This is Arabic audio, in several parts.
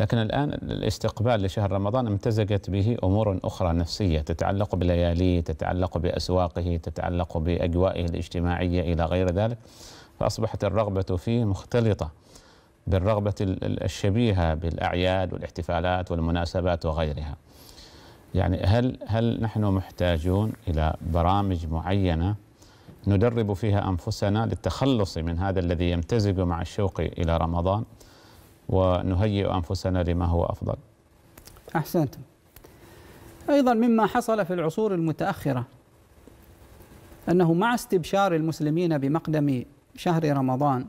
لكن الآن الاستقبال لشهر رمضان امتزجت به أمور أخرى نفسية تتعلق بلياليه تتعلق بأسواقه تتعلق بأجوائه الاجتماعية إلى غير ذلك فأصبحت الرغبة فيه مختلطة بالرغبة الشبيهة بالأعياد والاحتفالات والمناسبات وغيرها يعني هل هل نحن محتاجون إلى برامج معينة ندرب فيها أنفسنا للتخلص من هذا الذي يمتزج مع الشوق إلى رمضان؟ ونهيئ أنفسنا لما هو أفضل أحسنتم أيضا مما حصل في العصور المتأخرة أنه مع استبشار المسلمين بمقدم شهر رمضان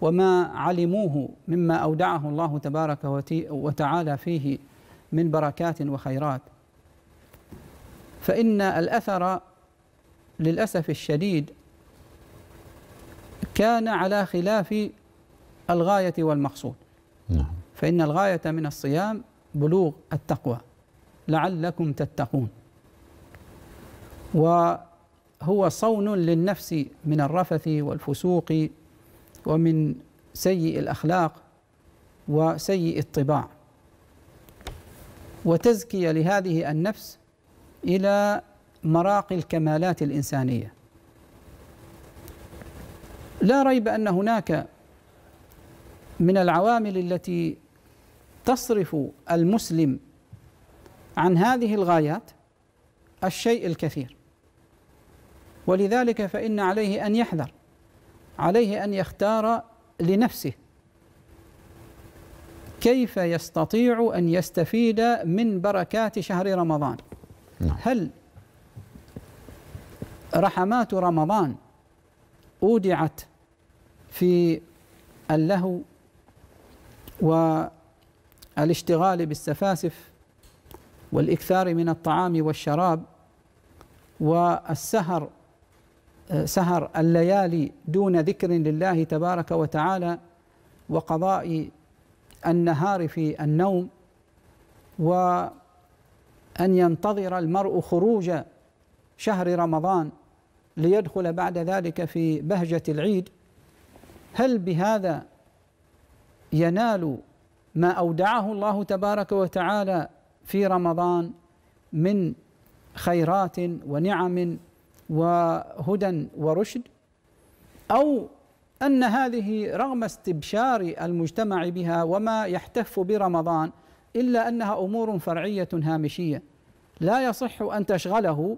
وما علموه مما أودعه الله تبارك وتعالى فيه من بركات وخيرات فإن الأثر للأسف الشديد كان على خلاف الغاية والمقصود نعم. فإن الغاية من الصيام بلوغ التقوى لعلكم تتقون وهو صون للنفس من الرفث والفسوق ومن سيء الأخلاق وسيء الطباع وتزكية لهذه النفس إلى مراقي الكمالات الإنسانية لا ريب أن هناك من العوامل التي تصرف المسلم عن هذه الغايات الشيء الكثير ولذلك فإن عليه أن يحذر عليه أن يختار لنفسه كيف يستطيع أن يستفيد من بركات شهر رمضان نعم. هل رحمات رمضان أودعت في اللهو والاشتغال بالسفاسف والاكثار من الطعام والشراب والسهر سهر الليالي دون ذكر لله تبارك وتعالى وقضاء النهار في النوم وان ينتظر المرء خروج شهر رمضان ليدخل بعد ذلك في بهجه العيد هل بهذا ينال ما اودعه الله تبارك وتعالى في رمضان من خيرات ونعم وهدى ورشد او ان هذه رغم استبشار المجتمع بها وما يحتف برمضان الا انها امور فرعيه هامشيه لا يصح ان تشغله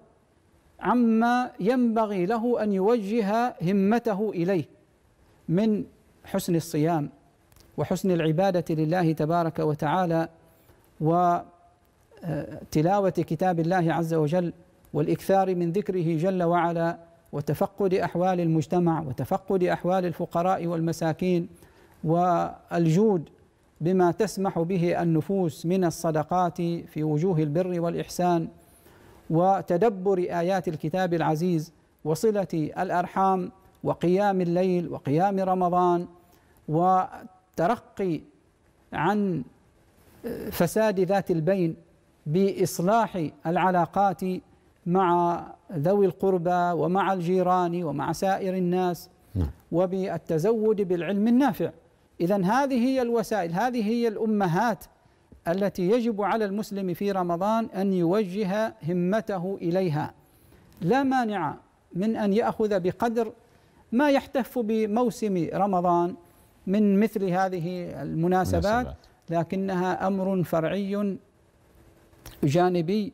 عما ينبغي له ان يوجه همته اليه من حسن الصيام وحسن العبادة لله تبارك وتعالى وتلاوة كتاب الله عز وجل والإكثار من ذكره جل وعلا وتفقد أحوال المجتمع وتفقد أحوال الفقراء والمساكين والجود بما تسمح به النفوس من الصدقات في وجوه البر والإحسان وتدبر آيات الكتاب العزيز وصلة الأرحام وقيام الليل وقيام رمضان و الترقي عن آه، فساد ذات البين باصلاح العلاقات مع ذوي القربى ومع الجيران ومع سائر الناس نعم. وبالتزود بالعلم النافع اذا هذه هي الوسائل هذه هي الامهات التي يجب على المسلم في رمضان ان يوجه همته اليها لا مانع من ان ياخذ بقدر ما يحتف بموسم رمضان من مثل هذه المناسبات لكنها امر فرعي جانبي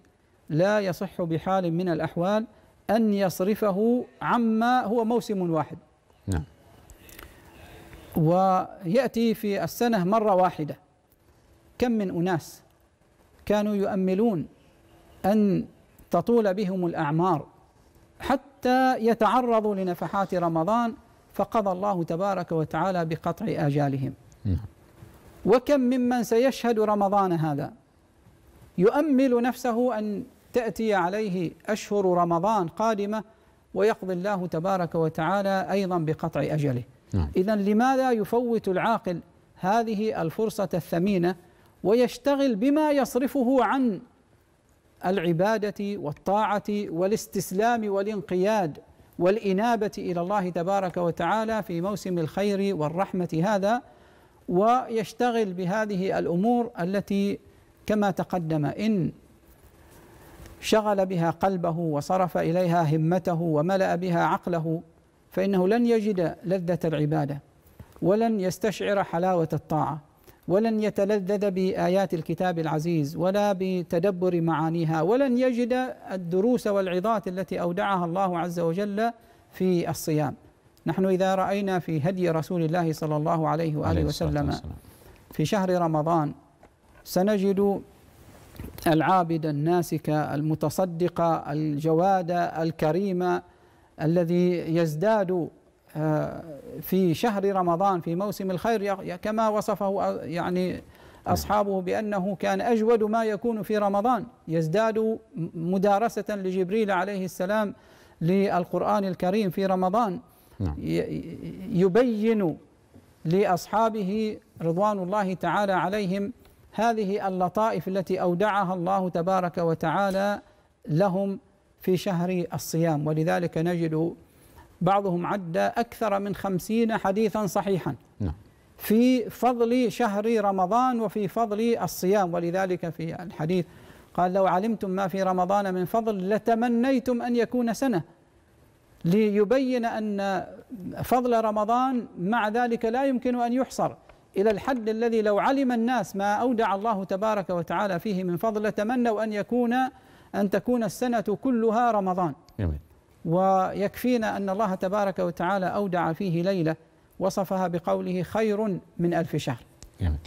لا يصح بحال من الاحوال ان يصرفه عما هو موسم واحد. نعم. وياتي في السنه مره واحده. كم من اناس كانوا يؤملون ان تطول بهم الاعمار حتى يتعرضوا لنفحات رمضان فقضى الله تبارك وتعالى بقطع آجالهم وكم ممن سيشهد رمضان هذا يؤمل نفسه أن تأتي عليه أشهر رمضان قادمة ويقضي الله تبارك وتعالى أيضا بقطع أجله نعم. إذا لماذا يفوت العاقل هذه الفرصة الثمينة ويشتغل بما يصرفه عن العبادة والطاعة والاستسلام والانقياد والإنابة إلى الله تبارك وتعالى في موسم الخير والرحمة هذا ويشتغل بهذه الأمور التي كما تقدم إن شغل بها قلبه وصرف إليها همته وملأ بها عقله فإنه لن يجد لذة العبادة ولن يستشعر حلاوة الطاعة ولن يتلذذ بآيات الكتاب العزيز ولا بتدبر معانيها ولن يجد الدروس والعظات التي أودعها الله عز وجل في الصيام نحن إذا رأينا في هدي رسول الله صلى الله عليه وآله عليه وسلم في شهر رمضان سنجد العابد الناسك المتصدق الجواد الكريم الذي يزداد في شهر رمضان في موسم الخير كما وصفه يعني أصحابه بأنه كان أجود ما يكون في رمضان يزداد مدارسة لجبريل عليه السلام للقرآن الكريم في رمضان نعم. يبين لأصحابه رضوان الله تعالى عليهم هذه اللطائف التي أودعها الله تبارك وتعالى لهم في شهر الصيام ولذلك نجد بعضهم عد أكثر من خمسين حديثا صحيحا نعم. في فضل شهر رمضان وفي فضل الصيام ولذلك في الحديث قال لو علمتم ما في رمضان من فضل لتمنيتم أن يكون سنة ليبين أن فضل رمضان مع ذلك لا يمكن أن يحصر إلى الحد الذي لو علم الناس ما أودع الله تبارك وتعالى فيه من فضل لتمنوا أن يكون أن تكون السنة كلها رمضان. جميل. ويكفينا أن الله تبارك وتعالى أودع فيه ليلة وصفها بقوله خير من ألف شهر